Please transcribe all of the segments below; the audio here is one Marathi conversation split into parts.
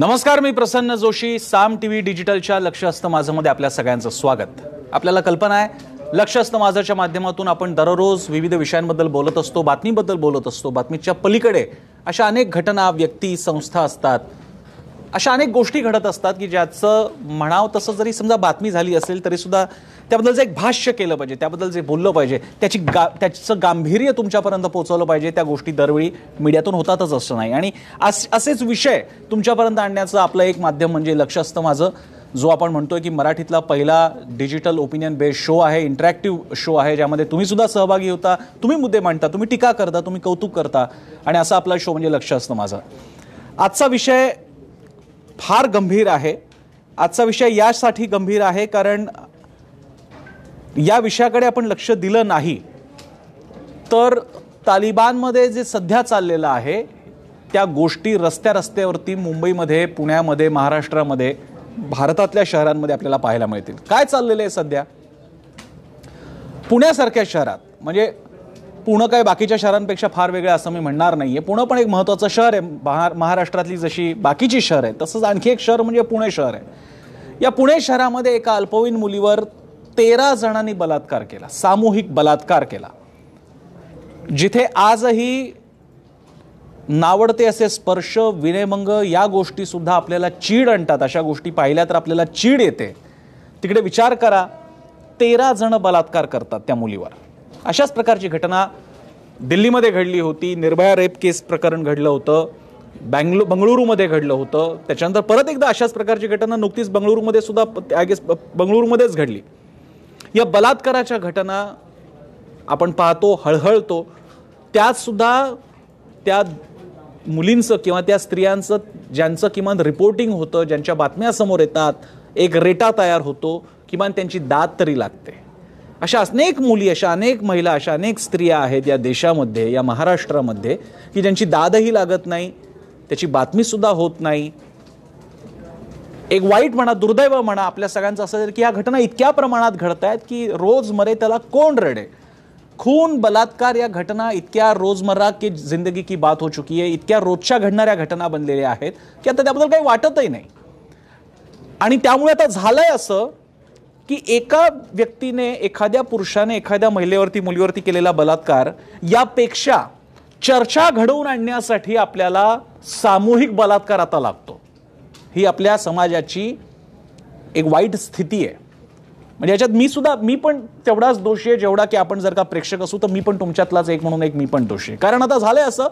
नमस्कार मी प्रसन्न जोशी साम टी व्ही डिजिटलच्या लक्ष असतं माझ्यामध्ये आपल्या सगळ्यांचं स्वागत आपल्याला कल्पना आहे लक्ष असतं माझाच्या माध्यमातून आपण दररोज विविध विषयांबद्दल बोलत असतो बातमीबद्दल बोलत असतो बातमीच्या पलीकडे अशा अनेक घटना व्यक्ती संस्था असतात अशा अनेक गोष्टी घडत असतात की ज्याचं म्हणाव तसं जरी समजा बातमी झाली असेल तरी सुद्धा जे एक भाष्य केलं पाहिजे त्याबद्दल जे बोललं पाहिजे त्याची गा त्याचं गांभीर्य तुमच्यापर्यंत पोहोचवलं पाहिजे त्या गोष्टी दरवेळी मीडियातून होतातच असं नाही आणि असेच विषय तुमच्यापर्यंत आणण्याचं आपलं एक माध्यम म्हणजे लक्ष असतं माझं जो आपण म्हणतोय की मराठीतला पहिला डिजिटल ओपिनियन बेस्ड शो आहे इंटरॅक्टिव्ह शो आहे ज्यामध्ये तुम्ही सुद्धा सहभागी होता तुम्ही मुद्दे मांडता तुम्ही टीका करता तुम्ही कौतुक करता आणि असा आपला शो म्हणजे लक्ष असतं माझं आजचा विषय फार गंभीर आहे आजचा विषय यासाठी गंभीर आहे कारण या विषयाकडे आपण लक्ष दिलं नाही तर तालिबानमध्ये जे सध्या चाललेलं आहे त्या गोष्टी रस्त्या रस्त्यावरती मुंबईमध्ये पुण्यामध्ये महाराष्ट्रामध्ये भारतातल्या शहरांमध्ये आपल्याला पाहायला मिळतील काय चाललेलं आहे सध्या पुण्यासारख्या शहरात म्हणजे पुणं काय बाकीच्या शहरांपेक्षा फार वेगळं असं मी म्हणणार नाही आहे पुणं पण एक महत्त्वाचं शहर आहे महा महाराष्ट्रातली जशी बाकीची शहर आहे तसंच आणखी एक शहर म्हणजे पुणे शहर आहे या पुणे शहरामध्ये एका अल्पवयीन मुलीवर तेरा जणांनी बलात्कार केला सामूहिक बलात्कार केला जिथे आजही नावडते असे स्पर्श विनयमंग या गोष्टीसुद्धा आपल्याला चीड आणतात अशा गोष्टी पाहिल्या तर आपल्याला चीड येते तिकडे विचार करा तेरा जण बलात्कार करतात त्या मुलीवर अशाच प्रकारची घटना दिल्लीमध्ये घडली होती निर्भया रेप केस प्रकरण घडलं होतं बँगलो बंगळुरूमध्ये घडलं होतं त्याच्यानंतर परत एकदा अशाच प्रकारची घटना नुकतीच बंगळुरूमध्ये सुद्धा आय गेस बंगळुरूमध्येच घडली या बलात्काराच्या घटना आपण पाहतो हळहळतो त्यातसुद्धा त्या मुलींचं किंवा त्या स्त्रियांचं ज्यांचं किमान रिपोर्टिंग होतं ज्यांच्या बातम्या समोर येतात एक रेटा तयार होतो किमान त्यांची दाद तरी लागते अशा अनेक मुली अशा अनेक महिला अशा अनेक स्त्रिया आहेत या देशामध्ये या महाराष्ट्रामध्ये की ज्यांची दादही लागत नाही त्याची बातमीसुद्धा होत नाही एक वाईट म्हणा दुर्दैव म्हणा आपल्या सगळ्यांचं असं की या घटना इतक्या प्रमाणात घडत आहेत की रोज मरे त्याला कोण रडे खून बलात्कार या घटना इतक्या रोजमर्रा की जिंदगी की बात हो चुकी आहे इतक्या रोजच्या घडणाऱ्या घटना बनलेल्या आहेत की आता त्याबद्दल काही वाटतही नाही आणि त्यामुळे आता झालंय असं की एका व्यक्तीने एखाद्या पुरुषाने एखाद्या महिलेवरती मुलीवरती केलेला बलात्कार यापेक्षा चर्चा घडवून आणण्यासाठी आपल्याला सामूहिक बलात्कार आता लागतो ही आपल्या समाजाची एक वाईट स्थिती आहे म्हणजे याच्यात मी सुद्धा मी पण तेवढाच दोषी आहे जेवढा की आपण जर का प्रेक्षक असू तर मी पण तुमच्यातलाच एक म्हणून एक मी पण दोषी आहे कारण आता झालंय असं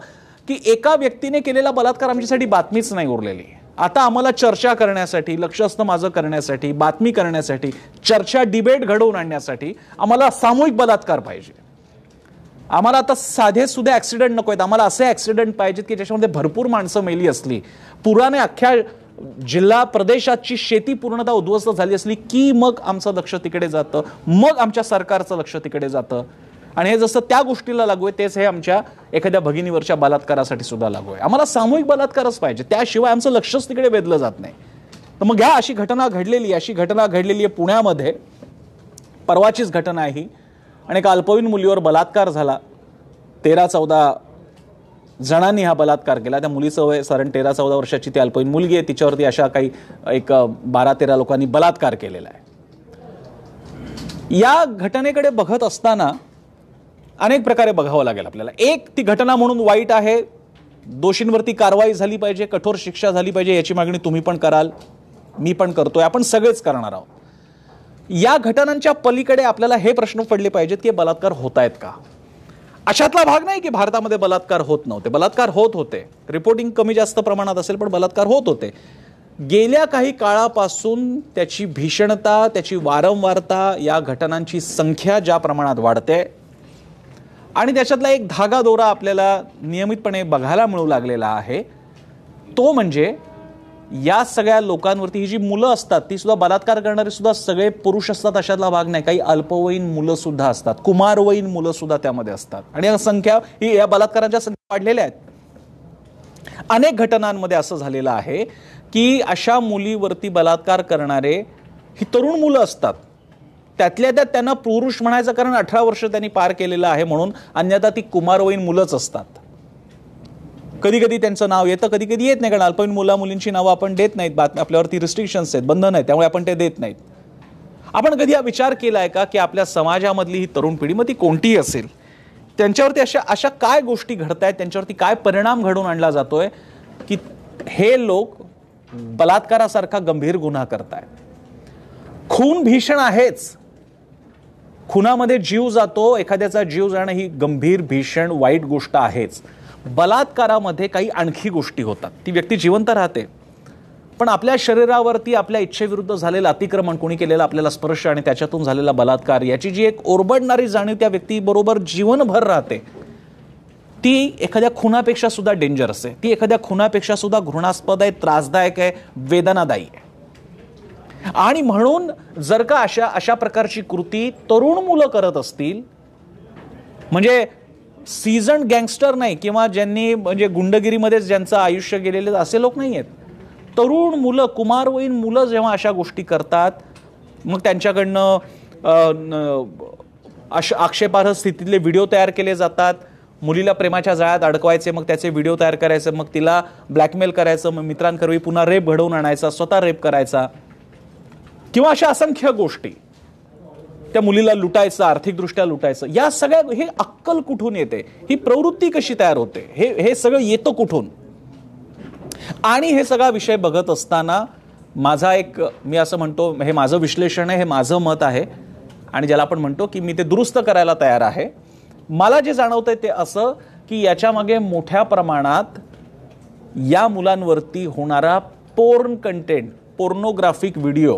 की एका व्यक्तीने केलेला बलात्कार आमच्यासाठी बातमीच नाही उरलेली आता आम्हाला चर्चा करण्यासाठी लक्षस्त माझं करण्यासाठी बातमी करण्यासाठी चर्चा डिबेट घडवून आणण्यासाठी आम्हाला सामूहिक बलात्कार पाहिजे आम्हाला आता साधे सुद्धा ॲक्सिडेंट नको आहेत आम्हाला असे ॲक्सिडेंट पाहिजेत की ज्याच्यामध्ये भरपूर माणसं मेली असली पुराने अख्ख्या जिल्हा प्रदेशाची शेती पूर्णतः उद्ध्वस्त झाली असली की मग आमचं लक्ष तिकडे जातं मग आमच्या सरकारचं लक्ष तिकडे जातं आणि हे जसं त्या गोष्टीला लागू आहे तेच हे आमच्या एखाद्या भगिनीवरच्या बलात्कारासाठी सुद्धा लागू आहे आम्हाला सामूहिक बलात्कारच पाहिजे त्याशिवाय आमचं लक्षच तिकडे वेधलं जात नाही तर मग ह्या अशी घटना घडलेली अशी घटना घडलेली आहे पुण्यामध्ये परवाचीच घटना आहे ही आणि एका अल्पवयीन मुलीवर बलात्कार झाला तेरा चौदा जणांनी हा बलात्कार केला त्या मुलीचं वय साधारण तेरा चौदा वर्षाची ती अल्पवीन मुलगी आहे तिच्यावरती अशा काही एक बारा तेरा लोकांनी बलात्कार केलेला आहे या घटनेकडे बघत असताना अनेक प्रकारे बघावं लागेल आपल्याला एक ती घटना म्हणून वाईट आहे दोषींवरती कारवाई झाली पाहिजे कठोर शिक्षा झाली पाहिजे याची मागणी तुम्ही पण कराल मी पण करतोय आपण सगळेच करणार आहोत या घटनांच्या पलीकडे आपल्याला हे प्रश्न पडले पाहिजेत की बलात्कार होत आहेत का अशातला भाग नाही की भारतामध्ये बलात्कार होत नव्हते बलात्कार होत होते रिपोर्टिंग कमी जास्त प्रमाणात असेल पण बलात्कार होत होते गेल्या काही काळापासून त्याची भीषणता त्याची वारंवारता या घटनांची संख्या ज्या प्रमाणात वाढते आणि त्याच्यातला एक धागा दोरा आपल्याला नियमितपणे बघायला मिळू लागलेला आहे तो म्हणजे या सगळ्या लोकांवरती ही जी मुलं असतात ती सुद्धा बलात्कार करणारे सुद्धा सगळे पुरुष असतात अशातला भाग नाही काही अल्पवयीन मुलं सुद्धा असतात कुमारवयीन मुलं सुद्धा त्यामध्ये असतात आणि या संख्या ही या बलात्कारांच्या संख्या वाढलेल्या आहेत अनेक घटनांमध्ये असं झालेलं आहे की अशा मुलीवरती बलात्कार करणारे ही तरुण मुलं असतात त्यातल्या त्यात त्यांना पुरुष म्हणायचं कारण अठरा वर्ष त्यांनी पार केलेलं आहे म्हणून अन्यथा ती कुमारवयीन मुलंच असतात कधी कधी त्यांचं नाव येतं कधी कधी येत नाही कारण अल्पवयीन मुला मुलींची नावं आपण देत नाहीत बातम्या आपल्यावरती रिस्ट्रिक्शन्स आहेत बंधन आहेत त्यामुळे आपण ते देत नाहीत आपण कधी हा विचार केला आहे का की आपल्या समाजामधली ही तरुण पिढी मग ती कोणतीही असेल त्यांच्यावरती अशा अशा काय गोष्टी घडत आहेत त्यांच्यावरती काय परिणाम घडून आणला जातोय की हे लोक बलात्कारासारखा गंभीर गुन्हा करत आहेत खून भीषण आहेच खुनामध्ये जीव जातो एखाद्याचा जीव जाणं ही गंभीर भीषण वाईट गोष्ट आहेच बलात्कारामध्ये काही आणखी गोष्टी होतात ती व्यक्ती जिवंत राहते पण आपल्या शरीरावरती आपल्या इच्छेविरुद्ध झालेलं अतिक्रमण कोणी केलेलं आपल्याला स्पर्श आणि त्याच्यातून झालेला बलात्कार याची जी एक ओरबडणारी जाणीव त्या व्यक्तीबरोबर जीवनभर राहते ती एखाद्या खुनापेक्षा सुद्धा डेंजरस आहे ती एखाद्या खुनापेक्षा सुद्धा घृणास्पद आहे त्रासदायक आहे वेदनादायी आहे आणि म्हणून जर का अशा अशा प्रकारची कृती तरुण मुलं करत असतील म्हणजे सीझन गँगस्टर नाही किंवा ज्यांनी म्हणजे गुंडगिरीमध्येच ज्यांचं आयुष्य गेलेले असे लोक नाही आहेत तरुण मुलं कुमारवयीन मुलं जेव्हा अशा गोष्टी करतात मग त्यांच्याकडनं अश आक्षेपार्ह स्थितीतले व्हिडिओ तयार केले जातात मुलीला प्रेमाच्या जाळ्यात अडकवायचे मग त्याचे व्हिडिओ तयार करायचे मग तिला ब्लॅकमेल करायचं मग मित्रांकरवी पुन्हा रेप घडवून आणायचा स्वतः रेप करायचा किंवा अशा असंख्य गोष्टी त्या मुलीला लुटायचं आर्थिकदृष्ट्या लुटायचं या सगळ्या हे अक्कल कुठून येते ही प्रवृत्ती कशी तयार होते हे हे सगळं येतं कुठून आणि हे सगळा विषय बघत असताना माझा एक मी असं म्हणतो हे माझं विश्लेषण आहे हे माझं मत आहे आणि ज्याला आपण म्हणतो की मी ते दुरुस्त करायला तयार आहे मला जे जाणवतंय ते असं की याच्यामागे मोठ्या प्रमाणात या मुलांवरती होणारा पोर्न कंटेंट पोर्नोग्राफिक व्हिडिओ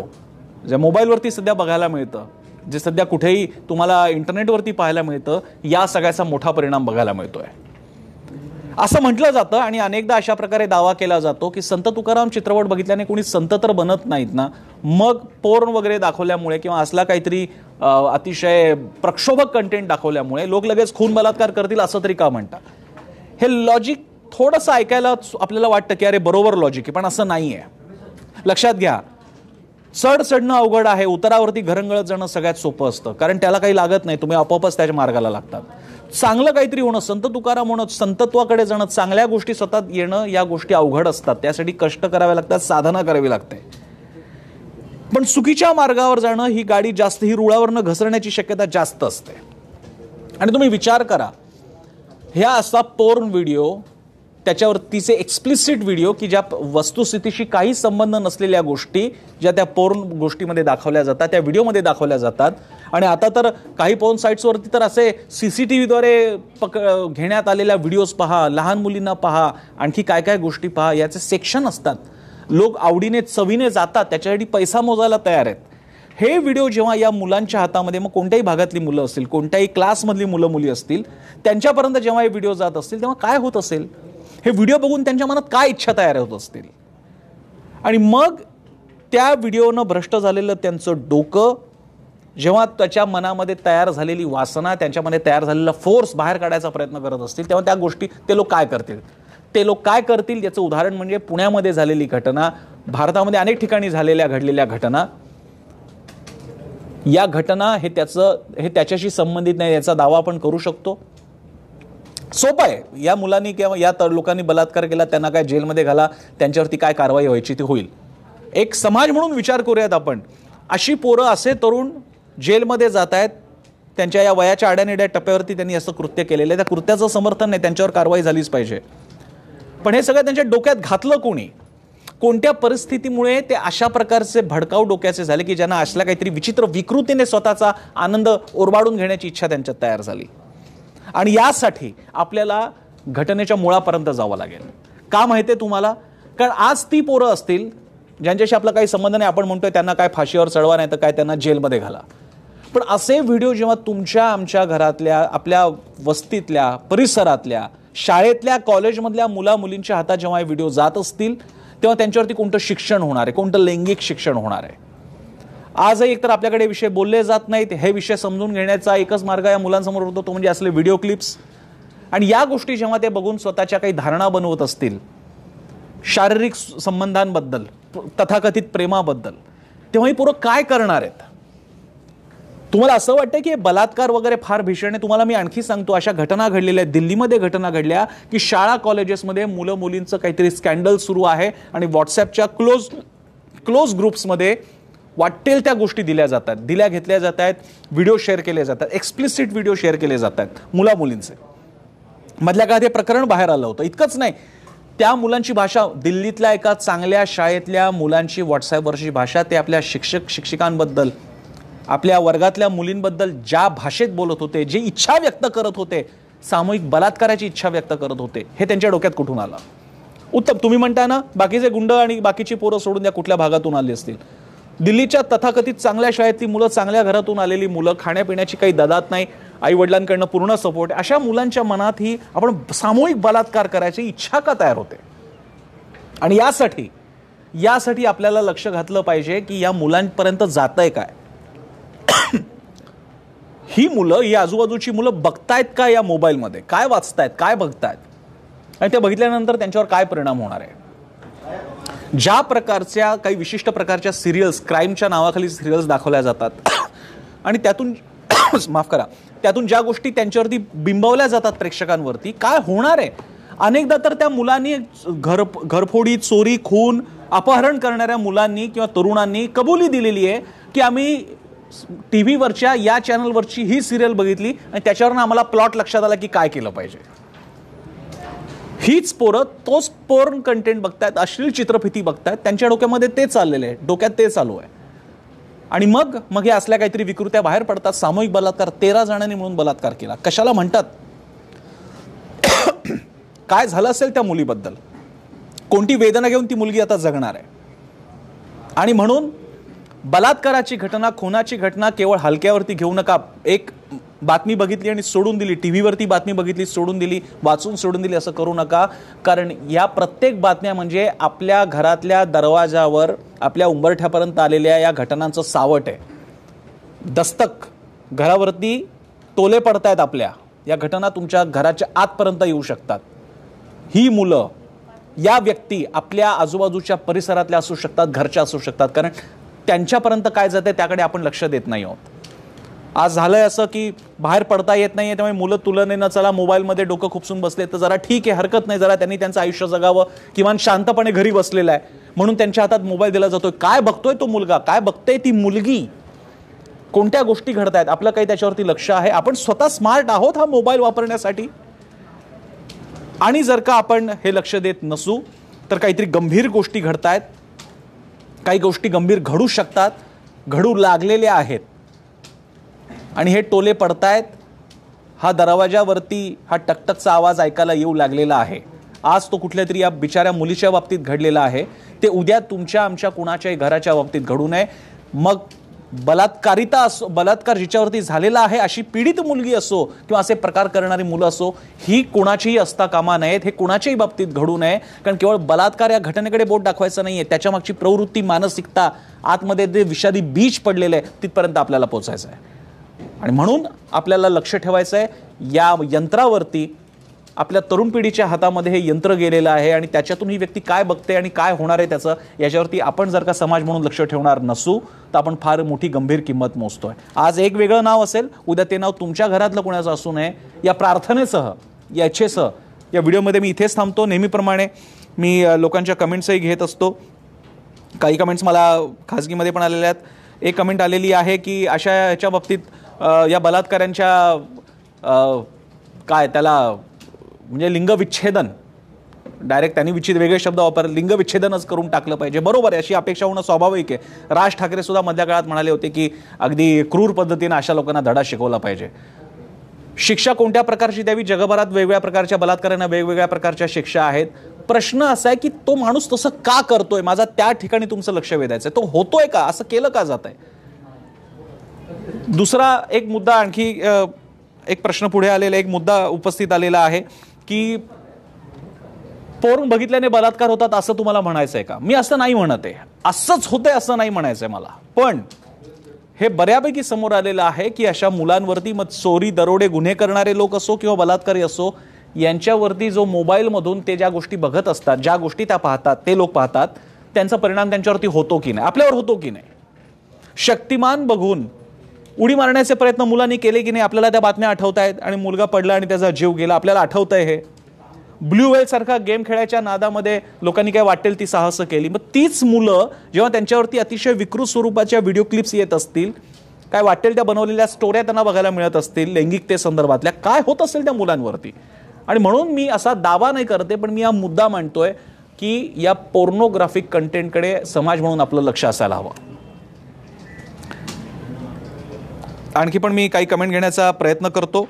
जे मोबाईलवरती सध्या बघायला मिळतं जे सध्या कुठेही तुम्हाला इंटरनेटवरती पाहायला मिळतं या सगळ्याचा मोठा परिणाम बघायला मिळतो आहे असं म्हटलं जातं आणि अनेकदा अशा प्रकारे दावा केला जातो की संत तुकाराम चित्रपट बघितल्याने कोणी संत तर बनत नाहीत ना मग पोर्न वगैरे दाखवल्यामुळे किंवा असला काहीतरी अतिशय प्रक्षोभक कंटेंट दाखवल्यामुळे लोक लगेच खून बलात्कार करतील असं तरी का म्हणतात हे लॉजिक थोडंसं ऐकायला आपल्याला वाटतं की अरे बरोबर लॉजिक आहे पण असं नाही आहे लक्षात घ्या चढ चढणं अवघड आहे उतरावरती घरंगळत जाणं सगळ्यात सोपं असतं कारण त्याला काही लागत नाही तुम्ही आपोआपच त्याच्या मार्गाला लागतात चांगलं काहीतरी होणं संत तुकाराम होणं संतत्वाकडे जाणं चांगल्या गोष्टी सतत येणं या गोष्टी अवघड असतात त्यासाठी कष्ट कराव्या लागतात साधना करावी लागते पण चुकीच्या मार्गावर जाणं ही गाडी जास्त ही रुळावरनं घसरण्याची शक्यता जास्त असते आणि तुम्ही विचार करा ह्या असा पोर्न व्हिडिओ त्याच्यावर तिचे एक्सप्लिसिट व्हिडिओ की ज्या वस्तुस्थितीशी काही संबंध नसलेल्या गोष्टी ज्या त्या पोर्न गोष्टीमध्ये दाखवल्या जातात त्या व्हिडिओमध्ये दाखवल्या जातात आणि आता तर काही पोर्न साईट्सवरती तर असे सी सी टी व्हीद्वारे पक घेण्यात आलेल्या व्हिडिओज पहा लहान मुलींना पहा आणखी काय काय गोष्टी पहा याचे सेक्शन असतात लोक आवडीने चवीने जातात त्याच्यासाठी पैसा मोजायला तयार आहेत हे व्हिडिओ जेव्हा या मुलांच्या हातामध्ये मग कोणत्याही भागातली मुलं असतील कोणत्याही क्लासमधली मुलं मुली असतील त्यांच्यापर्यंत जेव्हा हे व्हिडिओ जात असतील तेव्हा काय होत असेल हे व्हिडिओ बघून त्यांच्या मनात काय इच्छा तयार होत असतील आणि मग त्या व्हिडिओनं भ्रष्ट झालेलं त्यांचं डोकं जेव्हा त्याच्या मनामध्ये तयार झालेली वासना त्यांच्यामध्ये तयार झालेला फोर्स बाहेर काढायचा प्रयत्न करत असतील तेव्हा त्या गोष्टी ते लोक काय करतील ते लोक काय करतील याचं उदाहरण म्हणजे पुण्यामध्ये झालेली घटना भारतामध्ये अनेक ठिकाणी झालेल्या घडलेल्या घटना या घटना हे त्याचं हे त्याच्याशी संबंधित नाही याचा दावा आपण करू शकतो सोपं आहे या मुलांनी किंवा या तर लोकांनी बलात्कार केला त्यांना काय जेलमध्ये घाला त्यांच्यावरती काय कारवाई व्हायची ती होईल एक समाज म्हणून विचार करूयात आपण अशी पोरं असे तरुण जेलमध्ये जात आहेत त्यांच्या या वयाच्या आड्यानिड्या टप्प्यावरती त्यांनी असं कृत्य केलेलं आहे त्या कृत्याचं समर्थन नाही त्यांच्यावर कारवाई झालीच पाहिजे पण हे सगळं त्यांच्या डोक्यात घातलं कोणी कोणत्या परिस्थितीमुळे ते अशा प्रकारचे भडकाऊ डोक्याचे झाले की ज्यांना असल्या काहीतरी विचित्र विकृतीने स्वतःचा आनंद ओरबाडून घेण्याची इच्छा त्यांच्यात तयार झाली आणि यासाठी आपल्याला घटनेच्या मुळापर्यंत जावं लागेल का माहिती आहे तुम्हाला कारण आज ती पोरं असतील ज्यांच्याशी आपला काही संबंध नाही आपण म्हणतोय त्यांना काय फाशीवर चढवा नाही तर काय त्यांना जेलमध्ये घाला पण असे व्हिडिओ जेव्हा तुमच्या आमच्या घरातल्या आपल्या वस्तीतल्या परिसरातल्या शाळेतल्या कॉलेजमधल्या मुला मुलींच्या हातात जेव्हा हे व्हिडिओ जात असतील तेव्हा त्यांच्यावरती कोणतं शिक्षण होणार आहे कोणतं लैंगिक शिक्षण होणार आहे आजही एकतर आपल्याकडे विषय बोलले जात नाहीत हे विषय समजून घेण्याचा एकच मार्ग या मुलांसमोर होतो तो म्हणजे असले व्हिडिओ क्लिप्स आणि या गोष्टी जेव्हा ते बघून स्वतःच्या काही धारणा बनवत असतील शारीरिक संबंधांबद्दल तथाकथित प्रेमाबद्दल तेव्हाही ही पुरं काय करणार आहेत तुम्हाला असं वाटतं की बलात्कार वगैरे फार भीषण आहे तुम्हाला मी आणखी सांगतो अशा घटना घडलेल्या आहेत दिल्लीमध्ये घटना घडल्या की शाळा कॉलेजेसमध्ये मुलं मुलींचं काहीतरी स्कॅन्डल सुरू आहे आणि व्हॉट्सॲपच्या क्लोज क्लोज ग्रुप्समध्ये वाटेल त्या गोष्टी दिल्या जातात दिल्या घेतल्या जात आहेत व्हिडिओ शेअर केले जातात एक्सप्लिसिट व्हिडिओ शेअर केले जात आहेत मुला मुलींचे मधल्या काळात हे प्रकरण बाहेर आलं होतं इतकंच नाही त्या मुलांची भाषा दिल्लीतल्या एका चांगल्या शाळेतल्या मुलांची व्हॉट्सॲपवरची भाषा ते आपल्या शिक्षक शिक्षिकांबद्दल आपल्या वर्गातल्या मुलींबद्दल ज्या भाषेत बोलत होते जे इच्छा व्यक्त करत होते सामूहिक बलात्काराची इच्छा व्यक्त करत होते हे त्यांच्या डोक्यात कुठून आलं उत्तम तुम्ही म्हणता ना बाकीचे गुंड आणि बाकीची पोरं सोडून त्या कुठल्या भागातून आली असतील दिल्लीच्या तथाकथित चांगल्या शाळेतली मुलं चांगल्या घरातून आलेली मुलं खाण्यापिण्याची काही ददात नाही आई वडिलांकडनं पूर्ण सपोर्ट अशा मुलांच्या मनात ही आपण सामूहिक बलात्कार करायची इच्छा का तयार होते आणि यासाठी यासाठी आपल्याला लक्ष घातलं पाहिजे की या मुलांपर्यंत जात आहे काय ही मुलं ही आजूबाजूची मुलं बघतायत का या मोबाईलमध्ये काय वाचतायत काय बघतायत आणि ते बघितल्यानंतर त्यांच्यावर काय परिणाम होणार आहे ज्या प्रकारच्या काही विशिष्ट प्रकारच्या सिरियल्स क्राईमच्या नावाखाली सिरियल्स दाखवल्या जातात आणि त्यातून माफ करा त्यातून ज्या गोष्टी त्यांच्यावरती बिंबवल्या जातात प्रेक्षकांवरती काय होणार आहे अनेकदा तर त्या मुलांनी घर घरफोडी चोरी खून अपहरण करणाऱ्या मुलांनी किंवा तरुणांनी कबुली दिलेली आहे की आम्ही टी व्हीवरच्या या चॅनलवरची ही सिरियल बघितली आणि त्याच्यावरनं आम्हाला प्लॉट लक्षात आला की काय केलं पाहिजे हीच पोरं तोच पोर्न कंटेंट बघतायत अश्लील चित्रफिती बघतायत त्यांच्या डोक्यामध्ये ते चाललेलं आहे डोक्यात ते चालू आहे आणि मग मग हे असल्या काहीतरी विकृत्या बाहेर पडतात सामूहिक बलात्कार तेरा जणांनी म्हणून बलात्कार केला कशाला म्हणतात काय झालं असेल त्या मुलीबद्दल कोणती वेदना घेऊन ती मुलगी आता जगणार आहे आणि म्हणून बलात्काराची घटना खुनाची घटना केवळ हलक्यावरती घेऊ नका एक बातमी बघितली आणि सोडून दिली टी व्हीवरती बातमी बघितली सोडून दिली वाचून सोडून दिली असं करू नका कारण या प्रत्येक बातम्या म्हणजे आपल्या घरातल्या दरवाजावर आपल्या उंबरठ्यापर्यंत आलेल्या या घटनांचं सावट आहे दस्तक घरावरती टोले पडतायत आपल्या या घटना तुमच्या घराच्या आतपर्यंत येऊ शकतात ही मुलं या व्यक्ती आपल्या आजूबाजूच्या परिसरातल्या असू शकतात घरच्या असू शकतात कारण त्यांच्यापर्यंत काय जाते त्याकडे आपण लक्ष देत नाही आहोत आज झालं आहे असं की बाहेर पडता येत नाही आहे त्यामुळे मुलं तुलनेनं चला मोबाईलमध्ये डोकं खुपसून बसले तर जरा ठीक आहे हरकत नाही जरा त्यांनी त्यांचं आयुष्य जगावं किमान शांतपणे घरी बसलेलं आहे म्हणून त्यांच्या हातात मोबाईल दिला जातोय काय बघतोय तो मुलगा काय बघतोय ती मुलगी कोणत्या गोष्टी घडत आहेत आपलं काही त्याच्यावरती लक्ष आहे आपण स्वतः स्मार्ट आहोत हा मोबाईल वापरण्यासाठी आणि जर का आपण हे लक्ष देत नसू तर काहीतरी गंभीर गोष्टी घडत आहेत काही गोष्टी गंभीर घडू शकतात घडू लागलेल्या आहेत आणि हे टोले पडतायत हा दरवाजावरती हा टकटकचा आवाज ऐकायला येऊ लागलेला आहे आज तो कुठल्या तरी या बिचाऱ्या मुलीच्या बाबतीत घडलेला आहे ते उद्या तुमच्या आमच्या कुणाच्याही घराच्या बाबतीत घडू नये मग बलात्कारिता असो बलात्कार जिच्यावरती झालेला आहे अशी पीडित मुलगी असो किंवा असे प्रकार करणारी मुलं असो ही कुणाचीही असता कामा नयेत हे कुणाच्याही बाबतीत घडू नये कारण केवळ बलात्कार या घटनेकडे बोट दाखवायचं नाही आहे त्याच्यामागची प्रवृत्ती मानसिकता आतमध्ये जे विषादी बीज पडलेले आहे तिथपर्यंत आपल्याला पोचायचं आहे आणि म्हणून आपल्याला लक्ष ठेवायचं आहे या यंत्रावरती आपल्या तरुण पिढीच्या हातामध्ये हे यंत्र गेलेलं आहे आणि त्याच्यातून ही व्यक्ती काय बघते आणि काय होणार आहे त्याचं याच्यावरती आपण जर का समाज म्हणून लक्ष ठेवणार नसू तर आपण फार मोठी गंभीर किंमत मोजतो आहे आज एक वेगळं नाव असेल उद्या ते नाव तुमच्या घरातलं कोणाचं असू नये या प्रार्थनेसह या इच्छेसह या व्हिडिओमध्ये मी इथेच थांबतो नेहमीप्रमाणे मी लोकांच्या कमेंट्सही घेत असतो काही कमेंट्स मला खाजगीमध्ये पण आलेल्या आहेत एक कमेंट आलेली आहे की अशा याच्या बाबतीत या बलात्कारांच्या काय त्याला म्हणजे लिंगविच्छेदन डायरेक्ट त्यांनी विच्छेद वेगळे शब्द वापर लिंगविच्छेदनच करून टाकलं पाहिजे बरोबर आहे अशी अपेक्षा होणं स्वाभाविक आहे राज ठाकरे सुद्धा मधल्या काळात म्हणाले होते की अगदी क्रूर पद्धतीने अशा लोकांना धडा शिकवला पाहिजे शिक्षा कोणत्या प्रकारची द्यावी जगभरात वेगवेगळ्या प्रकारच्या बलात्कारांना वेगवेगळ्या प्रकारच्या शिक्षा आहेत प्रश्न असा आहे की तो माणूस तसं का करतोय माझा त्या ठिकाणी तुमचं लक्ष वेधायचं तो होतोय का असं केलं का जात आहे दुसरा एक मुद्दा आणखी एक प्रश्न पुढे आलेला एक मुद्दा उपस्थित आलेला आहे की पोरून बघितल्याने बलात्कार होतात असं तुम्हाला म्हणायचं आहे का मी असं नाही म्हणत आहे असंच होतंय असं नाही म्हणायचंय मला पण हे बऱ्यापैकी समोर आलेलं आहे की अशा मुलांवरती मग चोरी दरोडे गुन्हे करणारे लोक असो किंवा बलात्कारी असो यांच्यावरती जो मोबाईलमधून ते ज्या गोष्टी बघत असतात ज्या गोष्टी त्या पाहतात ते लोक पाहतात त्यांचा परिणाम त्यांच्यावरती होतो की नाही आपल्यावर होतो की नाही शक्तिमान बघून उडी मारण्याचे प्रयत्न मुलांनी केले की नाही आपल्याला त्या बातम्या आठवत आहेत आणि मुलगा पडला आणि त्याचा जीव गेला आपल्याला आठवत आहे हे ब्ल्यू सारखा गेम खेळायच्या नादामध्ये लोकांनी काय वाटेल ती साहसं केली मग तीच मुलं जेव्हा त्यांच्यावरती अतिशय विकृत स्वरूपाच्या व्हिडिओ क्लिप्स येत असतील काय वाटेल त्या बनवलेल्या स्टोऱ्या त्यांना बघायला मिळत असतील लैंगिकते संदर्भातल्या काय होत असेल त्या मुलांवरती आणि म्हणून मी असा दावा नाही करते पण मी हा मुद्दा मांडतोय की या पोर्नोग्राफिक कंटेंटकडे समाज म्हणून आपलं लक्ष असायला हवं आणखी पण मी काही कमेंट घेण्याचा प्रयत्न करतो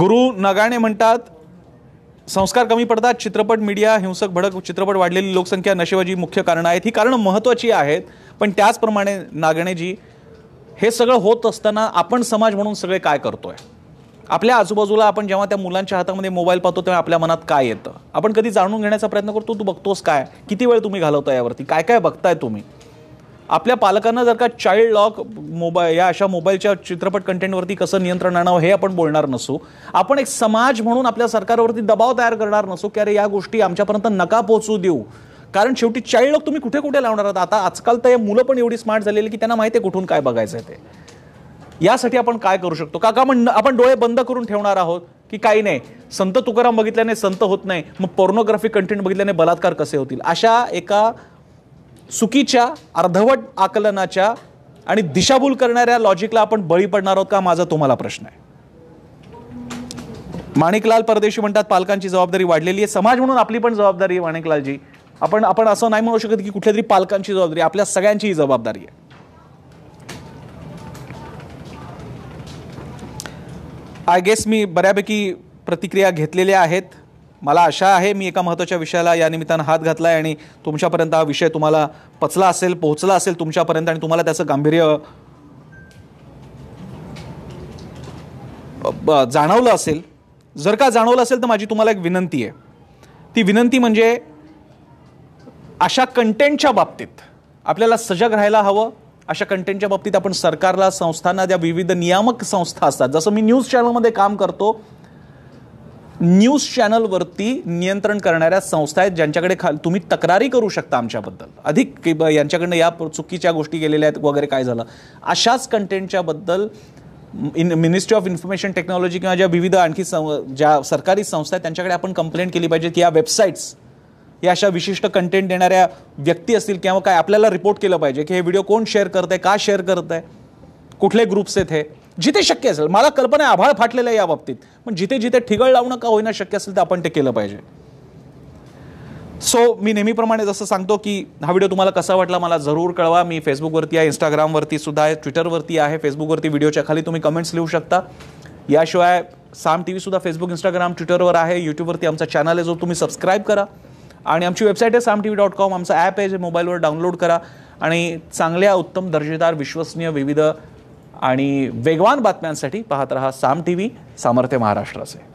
गुरु नगाणे म्हणतात संस्कार कमी पडतात चित्रपट मीडिया हिंसक भडक चित्रपट वाढलेली लोकसंख्या नशेबाजी मुख्य कारणं आहेत ही कारण महत्वाची आहेत पण त्याचप्रमाणे नागणेजी हे सगळं होत असताना आपण समाज म्हणून सगळे काय करतोय आपल्या आजूबाजूला आपण जेव्हा त्या मुलांच्या हातामध्ये मोबाईल पाहतो तेव्हा आपल्या मनात काय येतं आपण कधी जाणून घेण्याचा प्रयत्न करतो तू बघतोस काय किती वेळ तुम्ही घालवता यावरती काय काय बघताय तुम्ही आपल्या पालकांना जर का चाइल्ड लॉक मोबाईल या अशा मोबाईलच्या चित्रपट कंटेंटवरती कसं नियंत्रण आणावं हे आपण बोलणार नसू आपण एक समाज म्हणून आपल्या सरकारवरती दबाव तयार करणार नसू की अरे या गोष्टी आमच्यापर्यंत नका पोहोचू देऊ कारण शेवटी चाइल्ड लॉक तुम्ही कुठे कुठे लावणार आहात आता आजकाल तर मुलं पण एवढी स्मार्ट झालेली की त्यांना माहिती आहे कुठून काय बघायचं ते यासाठी आपण काय करू शकतो का का म्हण आपण डोळे बंद करून ठेवणार आहोत की काही नाही संत तुकाराम बघितल्याने संत होत नाही मग पोर्नोग्राफी कंटेंट बघितल्याने बलात्कार कसे होतील अशा एका चुकीच्या अर्धवट आकलनाच्या आणि दिशाभूल करणाऱ्या लॉजिकला आपण बळी पडणार आहोत का माझा तुम्हाला प्रश्न आहे माणिकलाल परदेशी म्हणतात पालकांची जबाबदारी वाढलेली आहे समाज म्हणून आपली पण जबाबदारी आहे माणिकलालजी आपण आपण असं नाही म्हणू शकत की कुठल्या तरी पालकांची जबाबदारी आपल्या सगळ्यांचीही जबाबदारी आहे आय गेस मी बऱ्यापैकी प्रतिक्रिया घेतलेल्या आहेत मला आशा आहे मी एका महत्त्वाच्या विषयाला या निमित्तानं हात घातला आहे आणि तुमच्यापर्यंत हा विषय तुम्हाला पचला असेल पोहोचला असेल तुमच्यापर्यंत आणि तुम्हाला त्याचं गांभीर्य जाणवलं असेल जर का जाणवलं असेल तर माझी तुम्हाला एक विनंती आहे ती विनंती म्हणजे अशा कंटेंटच्या बाबतीत आपल्याला सजग राहायला हवं अशा कंटेंटच्या बाबतीत आपण सरकारला संस्थांना त्या विविध नियामक संस्था असतात जसं मी न्यूज चॅनलमध्ये काम करतो न्यूज चॅनलवरती नियंत्रण करणाऱ्या संस्था आहेत ज्यांच्याकडे खा तुम्ही तक्रारी करू शकता आमच्याबद्दल अधिक यांच्याकडनं या चुकीच्या गोष्टी गेलेल्या आहेत वगैरे काय झालं अशाच कंटेंटच्याबद्दल in ministry of information technology किंवा ज्या विविध आणखी ज्या सरकारी संस्था आहेत त्यांच्याकडे आपण कंप्लेंट केली पाहिजे की या वेबसाईट्स या अशा विशिष्ट कंटेंट देणाऱ्या व्यक्ती असतील किंवा काय आपल्याला रिपोर्ट केलं पाहिजे की हे व्हिडिओ कोण शेअर करत आहे का शेअर करत आहे कुठले ग्रुप्स आहेत हे जिथे शक्य असेल मला कल्पना आहे आभाळ फाटलेला आहे या बाबतीत पण जिथे जिथे ठिगळ लावणं का होईना शक्य असेल तर आपण ते केलं पाहिजे सो मी नेहमीप्रमाणे जसं सांगतो की हा व्हिडिओ तुम्हाला कसा वाटला मला जरूर कळवा मी फेसबुकवरती आहे इंस्टाग्रामवरती सुद्धा आहे ट्विटरवरती आहे फेसबुकवरती व्हिडिओच्या खाली तुम्ही कमेंट्स लिहू शकता याशिवाय साम टी व्हीसुद्धा फेसबुक इंस्टाग्राम ट्विटरवर आहे यूट्यूबवरती आमचा चॅनल आहे जो तुम्ही सबस्क्राईब करा आणि आमची वेबसाईट आहे Saam T V dot com आमचं ॲप आहे जे मोबाईलवर डाउनलोड करा आणि चांगल्या उत्तम दर्जेदार विश्वसनीय विविध आणि वेगवान बातम्यांसाठी पाहत रहा साम टी व्ही सामर्थ्य महाराष्ट्राचे